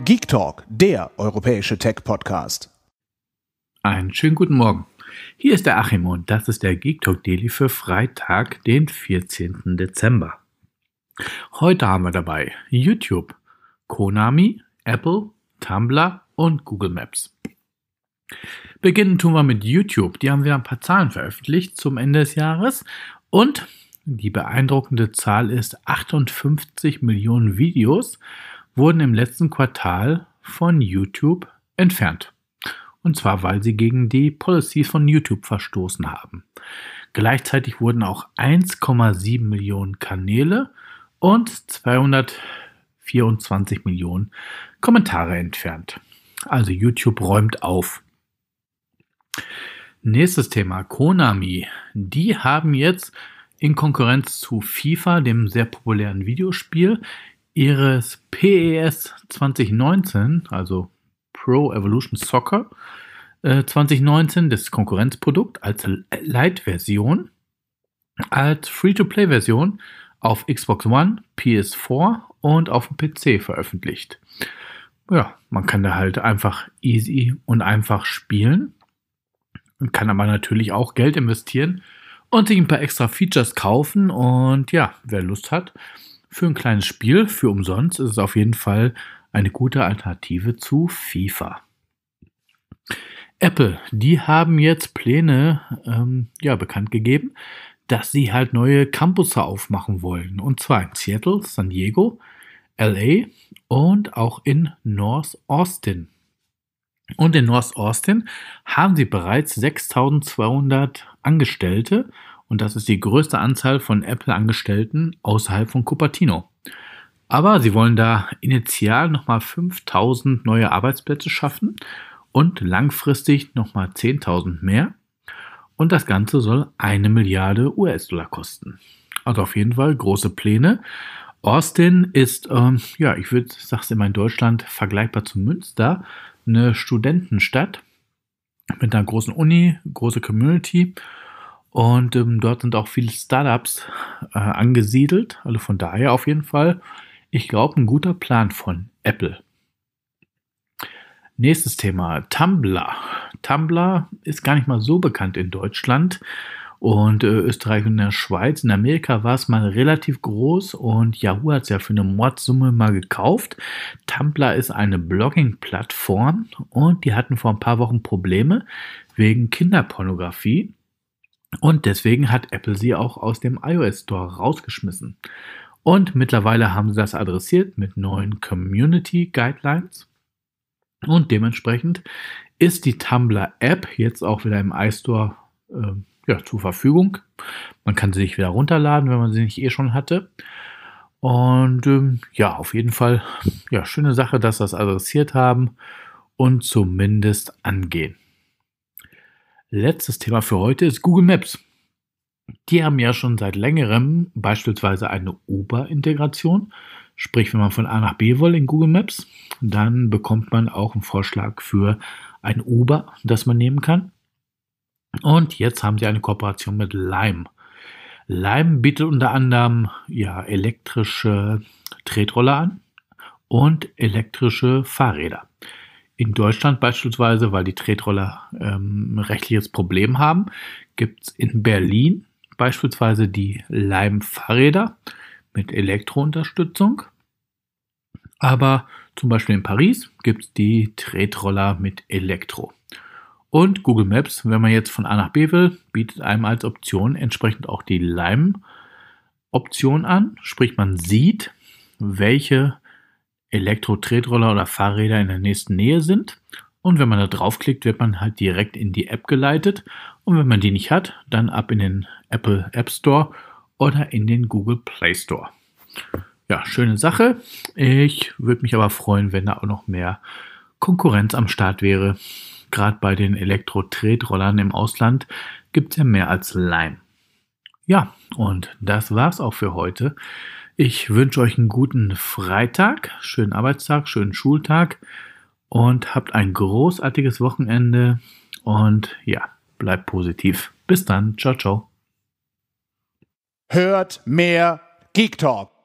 Geek Talk, der europäische Tech-Podcast. Einen schönen guten Morgen. Hier ist der Achim und das ist der Geek Talk Daily für Freitag, den 14. Dezember. Heute haben wir dabei YouTube, Konami, Apple, Tumblr und Google Maps. Beginnen tun wir mit YouTube. Die haben wieder ein paar Zahlen veröffentlicht zum Ende des Jahres und die beeindruckende Zahl ist 58 Millionen Videos wurden im letzten Quartal von YouTube entfernt. Und zwar, weil sie gegen die Policies von YouTube verstoßen haben. Gleichzeitig wurden auch 1,7 Millionen Kanäle und 224 Millionen Kommentare entfernt. Also YouTube räumt auf. Nächstes Thema, Konami. Die haben jetzt in Konkurrenz zu FIFA, dem sehr populären Videospiel, ihres PES 2019, also Pro Evolution Soccer äh, 2019, das Konkurrenzprodukt als Lite-Version, als Free-to-Play-Version auf Xbox One, PS4 und auf dem PC veröffentlicht. Ja, man kann da halt einfach easy und einfach spielen und kann aber natürlich auch Geld investieren und sich ein paar extra Features kaufen und ja, wer Lust hat, für ein kleines Spiel, für umsonst, ist es auf jeden Fall eine gute Alternative zu FIFA. Apple, die haben jetzt Pläne ähm, ja, bekannt gegeben, dass sie halt neue Campusse aufmachen wollen. Und zwar in Seattle, San Diego, LA und auch in North Austin. Und in North Austin haben sie bereits 6200 Angestellte und das ist die größte Anzahl von Apple-Angestellten außerhalb von Cupertino. Aber sie wollen da initial nochmal 5000 neue Arbeitsplätze schaffen und langfristig nochmal 10.000 mehr. Und das Ganze soll eine Milliarde US-Dollar kosten. Also auf jeden Fall große Pläne. Austin ist, ähm, ja, ich würde, sagen, immer in Deutschland, vergleichbar zu Münster, eine Studentenstadt mit einer großen Uni, große Community und ähm, dort sind auch viele Startups äh, angesiedelt. Also von daher auf jeden Fall, ich glaube, ein guter Plan von Apple. Nächstes Thema, Tumblr. Tumblr ist gar nicht mal so bekannt in Deutschland und äh, Österreich und der Schweiz. In Amerika war es mal relativ groß und Yahoo hat es ja für eine Mordsumme mal gekauft. Tumblr ist eine Blogging-Plattform und die hatten vor ein paar Wochen Probleme wegen Kinderpornografie. Und deswegen hat Apple sie auch aus dem iOS Store rausgeschmissen. Und mittlerweile haben sie das adressiert mit neuen Community Guidelines. Und dementsprechend ist die Tumblr App jetzt auch wieder im iStore äh, ja, zur Verfügung. Man kann sie sich wieder runterladen, wenn man sie nicht eh schon hatte. Und ähm, ja, auf jeden Fall, ja, schöne Sache, dass sie das adressiert haben und zumindest angehen. Letztes Thema für heute ist Google Maps. Die haben ja schon seit längerem beispielsweise eine Uber-Integration. Sprich, wenn man von A nach B will in Google Maps, dann bekommt man auch einen Vorschlag für ein Uber, das man nehmen kann. Und jetzt haben sie eine Kooperation mit Lime. Lime bietet unter anderem ja, elektrische Tretroller an und elektrische Fahrräder in Deutschland beispielsweise, weil die Tretroller ähm, ein rechtliches Problem haben, gibt es in Berlin beispielsweise die Leimfahrräder mit Elektrounterstützung. Aber zum Beispiel in Paris gibt es die Tretroller mit Elektro. Und Google Maps, wenn man jetzt von A nach B will, bietet einem als Option entsprechend auch die Leim-Option an. Sprich, man sieht, welche Elektro-Tretroller oder Fahrräder in der nächsten Nähe sind. Und wenn man da draufklickt, wird man halt direkt in die App geleitet. Und wenn man die nicht hat, dann ab in den Apple App Store oder in den Google Play Store. Ja, schöne Sache. Ich würde mich aber freuen, wenn da auch noch mehr Konkurrenz am Start wäre. Gerade bei den Elektro-Tretrollern im Ausland gibt es ja mehr als Lime. Ja, und das war's auch für heute. Ich wünsche euch einen guten Freitag, schönen Arbeitstag, schönen Schultag und habt ein großartiges Wochenende und ja, bleibt positiv. Bis dann, ciao, ciao. Hört mehr Geek Talk.